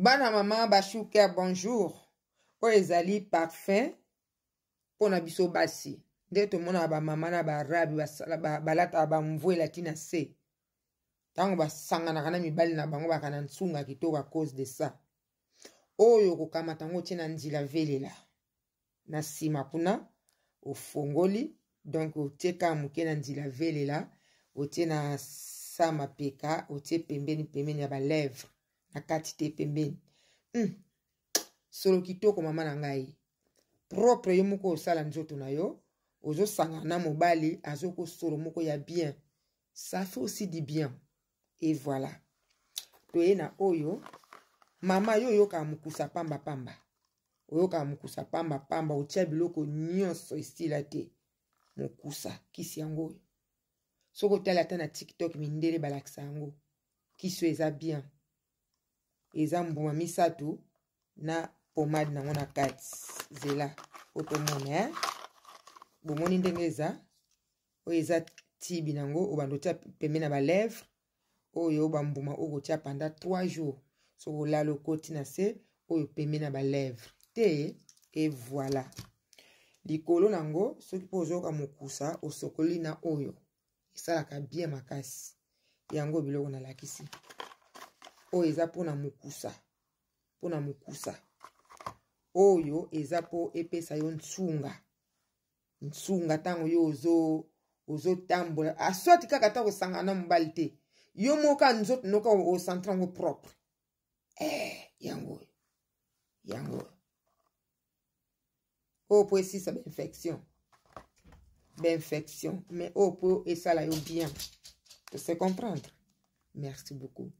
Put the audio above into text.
bana mama bashuker bonjour oyo ezali parfum mpona biso basi nde tomonaka bamama na barabi balataka bamvua elati na se ntango basanganaka na mibali na bango baka na ntsunga kitoko a cause de ça oyo okokamata yango otie na nzela velela na nsima kuna ofongoli donk otie kaka moke na nzela velela otie na sa mapeka otie pembeni pembeni ya balèvre akati te pembeni mm. solo kitoko mama na ngai propre yo moko osala nzoto na yo ozosangana na mobali azokosolo moko ya bien ça fait aussi du bien et voilà toye na oyo mama yo oyokaa mokusa pambapamba oyokaa mokusa pambapamba otya biloko nyonso esila te mokusa kisi yango oyo soki otali ata na tiktok mindele balakisa yango kisi oyo eza bien eza mbuma misato na pomade nango na kati zela po tomona eh? bomoni ndenge eza oyo eza tibi nango obanda otia pembe na balèvre oyo bambuma oyo kotia panda 3 jours soki olala okoti na se oyo pembe na balèvre te evoila likolo nango soki mpo ozoyoka mokusa osokoli na oyo esalaka bien makasi yango biloko nalakisi oyo eza mpona mokusa mpona mokusa oyo eza mpo epesa yo ntsunga ntsunga ntango yo ozotambola ozo aswati kaka ntango osangana na mobali te yo moko nzoto noka ocentre yango propre eh, yango oyo yango oyo oyo mpo esisa bainfection bainfection mais oyo mpo esala yo bien tose comprendre merci beaucoup